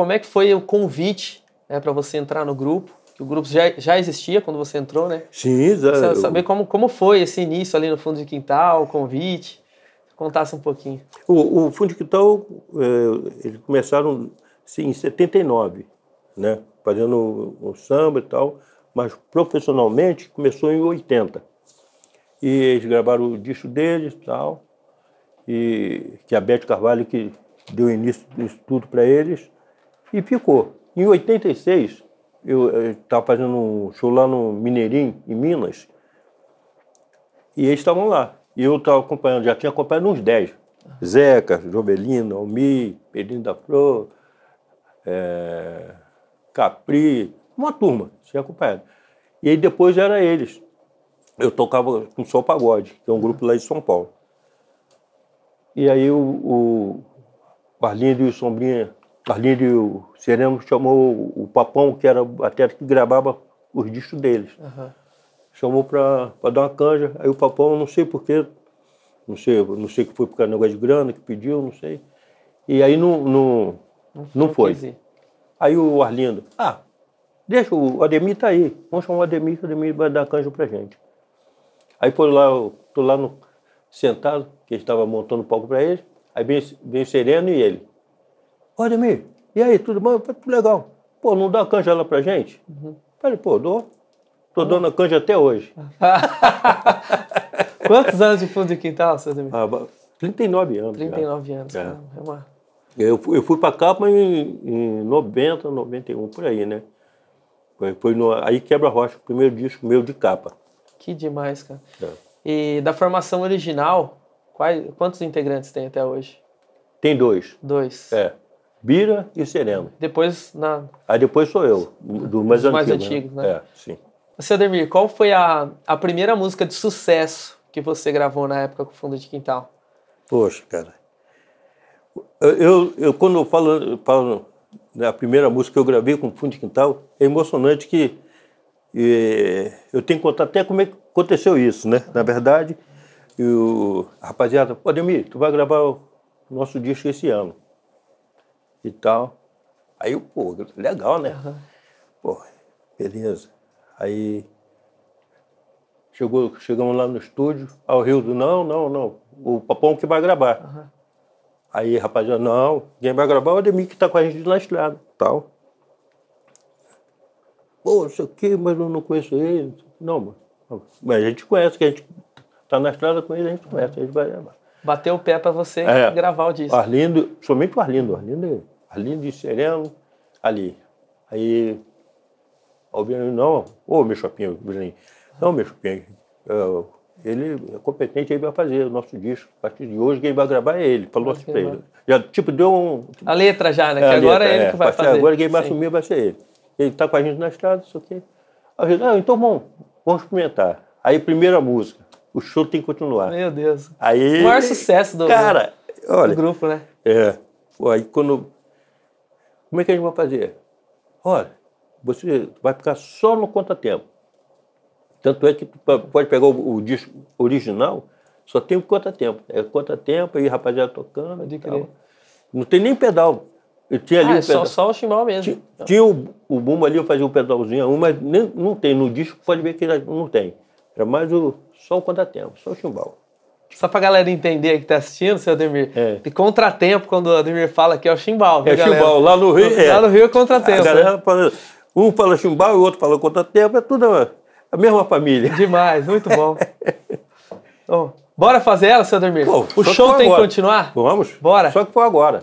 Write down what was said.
como é que foi o convite né, para você entrar no grupo? Que o grupo já, já existia quando você entrou, né? Sim, já. Saber como, como foi esse início ali no fundo de quintal, o convite. Contasse um pouquinho. O, o fundo de quintal, é, eles começaram sim, em 79, né? Fazendo o, samba e tal, mas profissionalmente começou em 80. E eles gravaram o disco deles e tal, e que a Beth Carvalho que deu início nisso tudo para eles e ficou. Em 86, eu estava fazendo um show lá no Mineirinho, em Minas, e eles estavam lá. E eu estava acompanhando, já tinha acompanhado uns 10. Zeca, Jovelino, Almi, Pedrinho da Flor, é, Capri, uma turma, tinha acompanhado. E aí depois era eles. Eu tocava com o Sol Pagode, que é um uhum. grupo lá de São Paulo. E aí o, o Barlinho e o Sombrinha Carlinho Sereno chamou o Papão, que era até que gravava os discos deles. Uhum. Chamou para dar uma canja. Aí o Papão, não sei porquê, não sei, não sei que foi por causa do negócio de grana que pediu, não sei. E aí não, não, não, não foi. Aí o Arlindo, ah, deixa, o Ademir tá aí. Vamos chamar o Ademir, que o Ademir vai dar canja pra gente. Aí foi lá, tô lá no, sentado, que ele estava montando o palco para ele. Aí vem, vem Sereno e ele. Ô, Ademir, e aí, tudo bom? falei, tudo legal. Pô, não dá canja lá pra gente? Uhum. Falei, pô, dou. Tô dando canja até hoje. Quantos anos de fundo de quintal, seu Ademir? Ah, 39 anos. 39 já. anos, é. Então, é uma... Eu fui, eu fui para Capa em, em 90, 91, por aí, né? Foi, foi no, aí Quebra Rocha, o primeiro disco meu de capa. Que demais, cara. É. E da formação original, quais, quantos integrantes tem até hoje? Tem dois. Dois. É. Bira e Sereno. Depois na. Aí depois sou eu, do mais antigo. Mais antigo, né? né? É, sim. Cedemir, qual foi a, a primeira música de sucesso que você gravou na época com o Fundo de Quintal? Poxa, cara. Eu, eu, quando eu falo, eu falo da né, primeira música que eu gravei com o Fundo de Quintal, é emocionante que e, eu tenho que contar até como é que aconteceu isso, né? Na verdade, eu, a rapaziada, Ademir, tu vai gravar o nosso disco esse ano e tal. Aí eu, pô, legal, né? Uhum. Pô, beleza. Aí chegou, chegamos lá no estúdio, Ah, o Rildo, não, não, não, o Papão que vai gravar. Uhum. Aí, rapaziada, não, quem vai gravar é o Ademir que está com a gente na estrada, tal. Pô, isso aqui, mas eu não conheço ele. Não, mano. Mas a gente conhece, que a gente tá na estrada com ele, a gente conhece, a gente vai gravar. Bateu o pé para você é, gravar o disco. Arlindo, somente o Arlindo, o Arlindo é Ali e Sereno ali. Aí Albino, não, ô meu Chopinho, não, meu Chopinho, é, ele é competente, ele vai fazer o nosso disco. A partir de hoje, quem vai gravar é ele. Falou assim pra ele. Já, tipo, deu um. Tipo, a letra já, né? É, que agora letra, é ele é. que vai fazer. Agora quem vai Sim. assumir vai ser ele. Ele tá com a gente na estrada, isso aqui. Aí eu ah, então vamos, vamos experimentar. Aí, primeira música, o show tem que continuar. Meu Deus. Aí, o maior sucesso do, cara, olha, do grupo, né? É. Aí, quando como é que a gente vai fazer? Olha, você vai ficar só no contratempo. Tanto é que pode pegar o, o disco original, só tem o contratempo. É contratempo e rapaziada tocando. De tal. Não tem nem pedal. Eu tinha ali ah, um é pedal. Só, só o chimbal mesmo. Tinha, tinha o, o bumbo ali, eu fazia um pedalzinho, um, mas nem, não tem. No disco pode ver que não tem. Era mais o, só o contratempo, só o chimbal. Só pra galera entender que tá assistindo, seu Ademir, é. de contratempo, quando o Ademir fala que é o chimbal. É galera? chimbal, lá no Rio é. Lá no Rio é contratempo. A galera né? fala, um fala chimbal e o outro fala contratempo, é tudo a, a mesma família. Demais, muito bom. bom então, bora fazer ela, seu Ademir? Pô, o show tem agora. que continuar? Vamos. Bora. Só que foi agora.